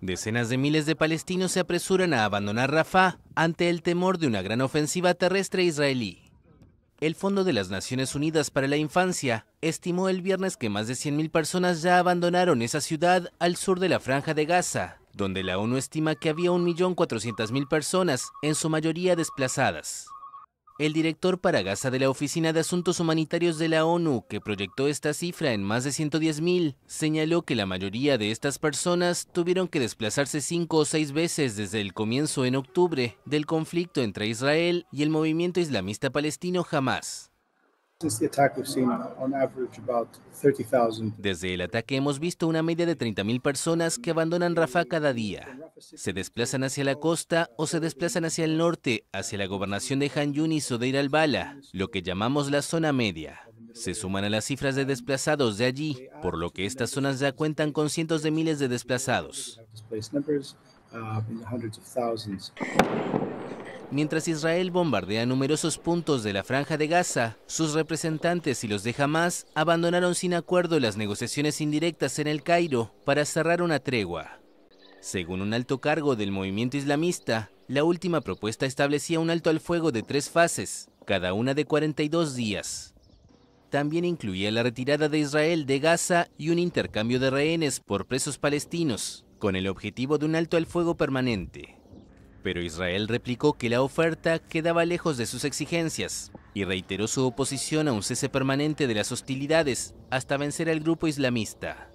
Decenas de miles de palestinos se apresuran a abandonar Rafah ante el temor de una gran ofensiva terrestre israelí. El Fondo de las Naciones Unidas para la Infancia estimó el viernes que más de 100.000 personas ya abandonaron esa ciudad al sur de la franja de Gaza, donde la ONU estima que había 1.400.000 personas, en su mayoría desplazadas el director para Gaza de la Oficina de Asuntos Humanitarios de la ONU, que proyectó esta cifra en más de 110.000, señaló que la mayoría de estas personas tuvieron que desplazarse cinco o seis veces desde el comienzo en octubre del conflicto entre Israel y el movimiento islamista palestino Hamas. Desde el ataque hemos visto una media de 30.000 personas que abandonan Rafah cada día. Se desplazan hacia la costa o se desplazan hacia el norte, hacia la gobernación de Han o de Sodeir al lo que llamamos la zona media. Se suman a las cifras de desplazados de allí, por lo que estas zonas ya cuentan con cientos de miles de desplazados. Uh, Mientras Israel bombardea numerosos puntos de la franja de Gaza, sus representantes y los de Hamas abandonaron sin acuerdo las negociaciones indirectas en el Cairo para cerrar una tregua. Según un alto cargo del movimiento islamista, la última propuesta establecía un alto al fuego de tres fases, cada una de 42 días. También incluía la retirada de Israel de Gaza y un intercambio de rehenes por presos palestinos, con el objetivo de un alto al fuego permanente. Pero Israel replicó que la oferta quedaba lejos de sus exigencias y reiteró su oposición a un cese permanente de las hostilidades hasta vencer al grupo islamista.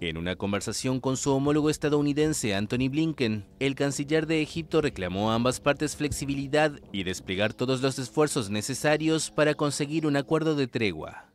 En una conversación con su homólogo estadounidense Anthony Blinken, el canciller de Egipto reclamó a ambas partes flexibilidad y desplegar todos los esfuerzos necesarios para conseguir un acuerdo de tregua.